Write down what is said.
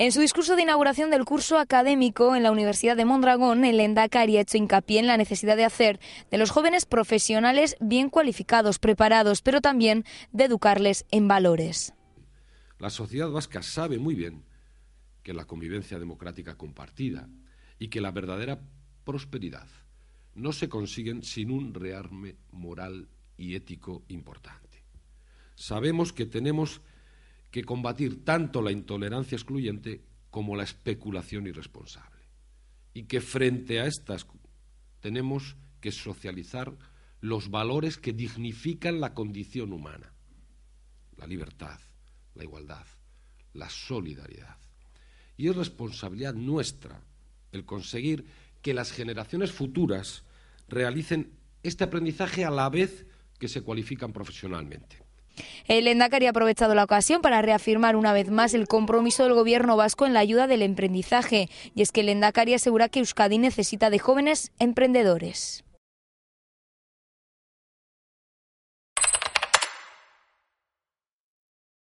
En su discurso de inauguración del curso académico en la Universidad de Mondragón, el Endacari ha hecho hincapié en la necesidad de hacer de los jóvenes profesionales bien cualificados, preparados, pero también de educarles en valores. La sociedad vasca sabe muy bien que la convivencia democrática compartida y que la verdadera prosperidad no se consiguen sin un rearme moral y ético importante. Sabemos que tenemos que combatir tanto la intolerancia excluyente como la especulación irresponsable. Y que frente a estas tenemos que socializar los valores que dignifican la condición humana, la libertad, la igualdad, la solidaridad. Y es responsabilidad nuestra el conseguir que las generaciones futuras realicen este aprendizaje a la vez que se cualifican profesionalmente. El Endacari ha aprovechado la ocasión para reafirmar una vez más el compromiso del gobierno vasco en la ayuda del emprendizaje. Y es que el Endacari asegura que Euskadi necesita de jóvenes emprendedores.